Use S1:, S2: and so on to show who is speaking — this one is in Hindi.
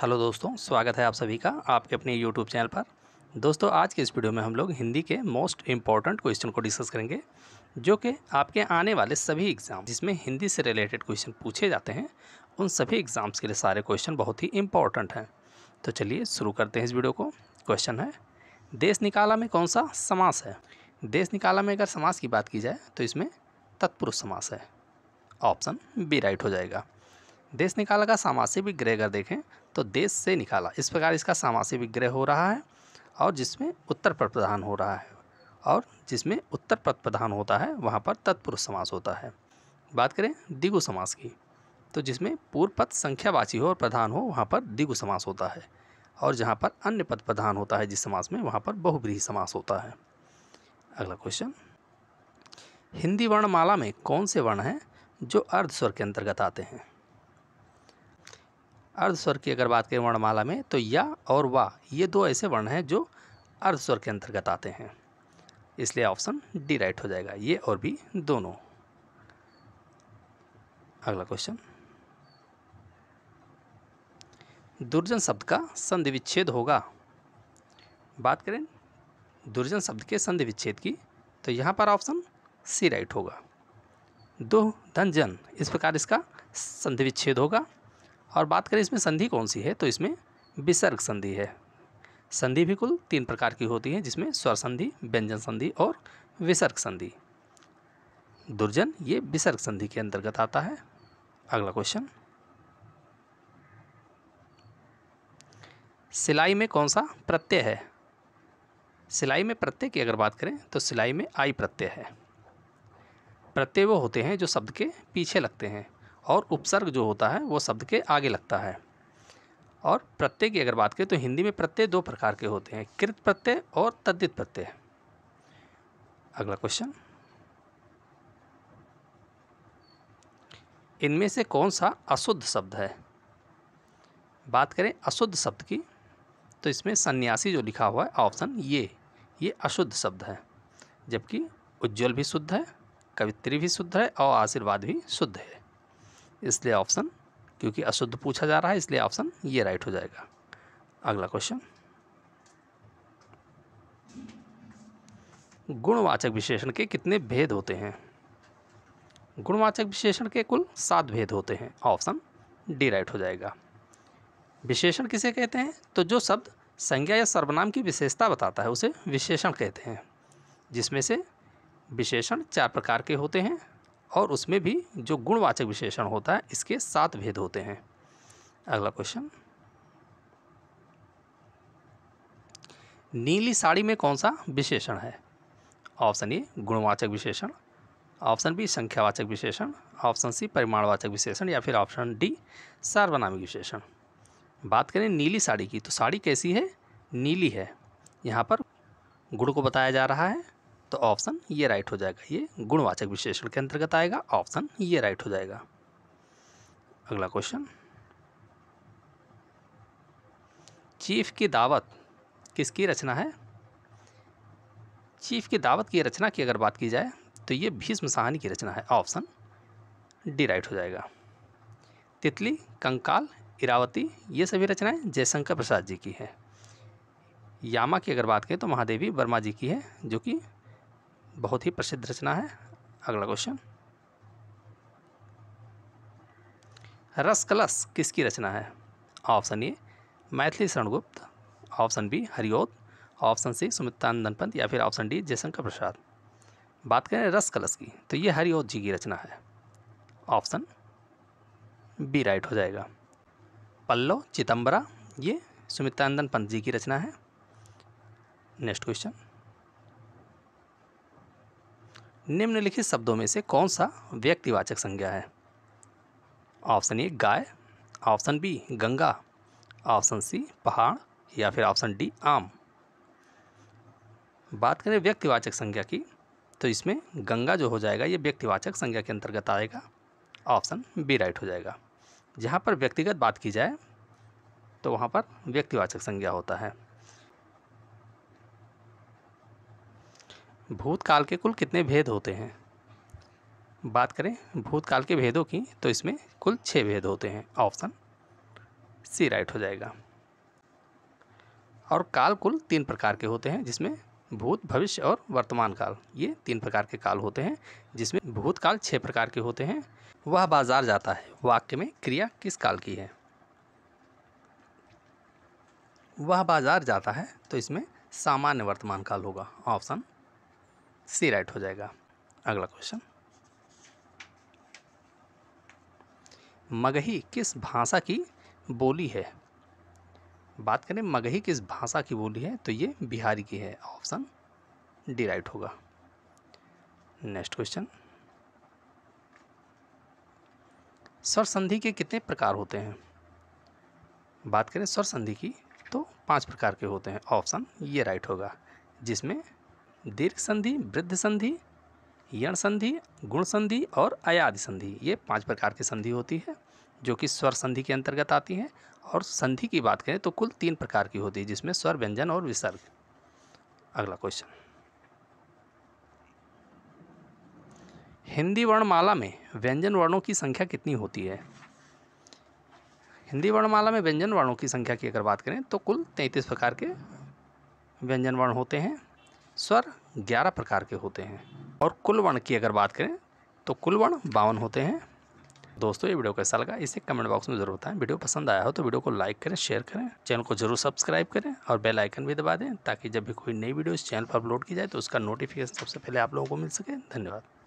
S1: हेलो दोस्तों स्वागत है आप सभी का आपके अपने यूट्यूब चैनल पर दोस्तों आज के इस वीडियो में हम लोग हिंदी के मोस्ट इम्पॉर्टेंट क्वेश्चन को डिस्कस करेंगे जो कि आपके आने वाले सभी एग्ज़ाम जिसमें हिंदी से रिलेटेड क्वेश्चन पूछे जाते हैं उन सभी एग्ज़ाम्स के लिए सारे क्वेश्चन बहुत ही इंपॉर्टेंट हैं तो चलिए शुरू करते हैं इस वीडियो को क्वेश्चन है देश निकाला में कौन सा समास है देश निकाला में अगर समास की बात की जाए तो इसमें तत्पुरुष समास है ऑप्शन बी राइट हो जाएगा देश निकाला का सामासिक ग्रह अगर देखें तो देश से निकाला इस प्रकार इसका सामासी विग्रह हो रहा है और जिसमें उत्तर पद प्रधान हो रहा है और जिसमें उत्तर पद प्रधान होता है वहाँ पर तत्पुरुष समास होता है बात करें दिगु समास की तो जिसमें पूर्व पद संख्यावाची हो और प्रधान हो वहाँ पर दिगु समास होता है और जहाँ पर अन्य पद प्रधान होता है जिस समास में वहाँ पर बहुब्रीही समास होता है अगला क्वेश्चन हिंदी वर्णमाला में कौन से वर्ण हैं जो अर्धस्वर के अंतर्गत आते हैं अर्धस्वर की अगर बात करें वर्णमाला में तो या और वा ये दो ऐसे वर्ण हैं जो अर्धस्वर के अंतर्गत आते हैं इसलिए ऑप्शन डी राइट हो जाएगा ये और भी दोनों अगला क्वेश्चन दुर्जन शब्द का संधि विच्छेद होगा बात करें दुर्जन शब्द के संधि विच्छेद की तो यहाँ पर ऑप्शन सी राइट होगा दो धन जन इस प्रकार इसका संधि विच्छेद होगा और बात करें इसमें संधि कौन सी है तो इसमें विसर्ग संधि है संधि भी कुल तीन प्रकार की होती है जिसमें स्वर संधि व्यंजन संधि और विसर्ग संधि दुर्जन ये विसर्ग संधि के अंतर्गत आता है अगला क्वेश्चन सिलाई में कौन सा प्रत्यय है सिलाई में प्रत्यय की अगर बात करें तो सिलाई में आई प्रत्यय है प्रत्यय वो होते हैं जो शब्द के पीछे लगते हैं और उपसर्ग जो होता है वो शब्द के आगे लगता है और प्रत्यय की अगर बात करें तो हिंदी में प्रत्यय दो प्रकार के होते हैं कृत प्रत्यय और तद्दित प्रत्यय अगला क्वेश्चन इनमें से कौन सा अशुद्ध शब्द है बात करें अशुद्ध शब्द की तो इसमें सन्यासी जो लिखा हुआ है ऑप्शन ये ये अशुद्ध शब्द है जबकि उज्जवल भी शुद्ध है कवित्री भी शुद्ध है और आशीर्वाद भी शुद्ध है इसलिए ऑप्शन क्योंकि अशुद्ध पूछा जा रहा है इसलिए ऑप्शन ये राइट हो जाएगा अगला क्वेश्चन गुणवाचक विशेषण के कितने भेद होते हैं गुणवाचक विशेषण के कुल सात भेद होते हैं ऑप्शन डी राइट हो जाएगा विशेषण किसे कहते हैं तो जो शब्द संज्ञा या सर्वनाम की विशेषता बताता है उसे विशेषण कहते हैं जिसमें से विशेषण चार प्रकार के होते हैं और उसमें भी जो गुणवाचक विशेषण होता है इसके सात भेद होते हैं अगला क्वेश्चन नीली साड़ी में कौन सा विशेषण है ऑप्शन ए गुणवाचक विशेषण ऑप्शन बी संख्यावाचक विशेषण ऑप्शन सी परिमाणवाचक विशेषण या फिर ऑप्शन डी सार्वनामिक विशेषण बात करें नीली साड़ी की तो साड़ी कैसी है नीली है यहाँ पर गुण को बताया जा रहा है तो ऑप्शन ये राइट हो जाएगा ये गुणवाचक विशेषण के अंतर्गत आएगा ऑप्शन ये राइट हो जाएगा अगला क्वेश्चन चीफ की दावत किसकी रचना है चीफ की दावत की रचना की अगर बात की जाए तो ये भीष्म साहनी की रचना है ऑप्शन डी राइट हो जाएगा तितली कंकाल इरावती ये सभी रचनाएं जयशंकर प्रसाद जी की है यामा की अगर बात करें तो महादेवी वर्मा जी की है जो कि बहुत ही प्रसिद्ध रचना है अगला क्वेश्चन रस कलस किसकी रचना है option A Maithili Sharangupt option B Hariaudh option C Sumitranandan Pant या फिर ऑप्शन डी जयशंकर प्रसाद बात करें रस कलश की तो ये हरिओत जी की रचना है ऑप्शन बी राइट हो जाएगा पल्लो चितंबरा ये सुमित्रंदन पंत जी की रचना है नेक्स्ट क्वेश्चन निम्नलिखित शब्दों में से कौन सा व्यक्तिवाचक संज्ञा है ऑप्शन ए गाय option B Ganga option C पहाड़ या फिर ऑप्शन डी आम बात करें व्यक्तिवाचक संज्ञा की तो इसमें गंगा जो हो जाएगा ये व्यक्तिवाचक संज्ञा के अंतर्गत आएगा ऑप्शन बी राइट हो जाएगा जहाँ पर व्यक्तिगत बात की जाए तो वहाँ पर व्यक्तिवाचक संज्ञा होता है भूतकाल के कुल कितने भेद होते हैं बात करें भूतकाल के भेदों की तो इसमें कुल छः भेद होते हैं ऑप्शन सी राइट हो जाएगा और काल कुल तीन प्रकार के होते हैं जिसमें भूत भविष्य और वर्तमान काल ये तीन प्रकार के काल होते हैं जिसमें भूतकाल छः प्रकार के होते हैं वह बाजार जाता है वाक्य में क्रिया किस काल की है वह बाजार जाता है तो इसमें सामान्य वर्तमान काल होगा ऑप्शन सी राइट हो जाएगा अगला क्वेश्चन मगही किस भाषा की बोली है बात करें मगही किस भाषा की बोली है तो ये बिहारी की है ऑप्शन डी राइट होगा नेक्स्ट क्वेश्चन स्वर संधि के कितने प्रकार होते हैं बात करें स्वर संधि की तो पांच प्रकार के होते हैं ऑप्शन ये राइट होगा जिसमें दीर्घ संधि वृद्ध संधि यण संधि गुण संधि और अयादि संधि ये पांच प्रकार की संधि होती है जो कि स्वर संधि के अंतर्गत आती हैं और संधि की बात करें तो कुल तीन प्रकार की होती है जिसमें स्वर व्यंजन और विसर्ग अगला क्वेश्चन हिंदी वर्णमाला में व्यंजन वर्णों की संख्या कितनी होती है हिंदी वर्णमाला में व्यंजन वर्णों की संख्या की अगर बात करें तो कुल तैंतीस प्रकार के व्यंजन वर्ण होते हैं स्वर ग्यारह प्रकार के होते हैं और कुल वर्ण की अगर बात करें तो कुल वर्ण बावन होते हैं दोस्तों ये वीडियो कैसा लगा इसे कमेंट बॉक्स में जरूर बताएं वीडियो पसंद आया हो तो वीडियो को लाइक करें शेयर करें चैनल को जरूर सब्सक्राइब करें और बेल आइकन भी दबा दें ताकि जब भी कोई नई वीडियो इस चैनल पर अपलोड की जाए तो उसका नोटिफिकेशन सबसे पहले आप लोगों को मिल सके धन्यवाद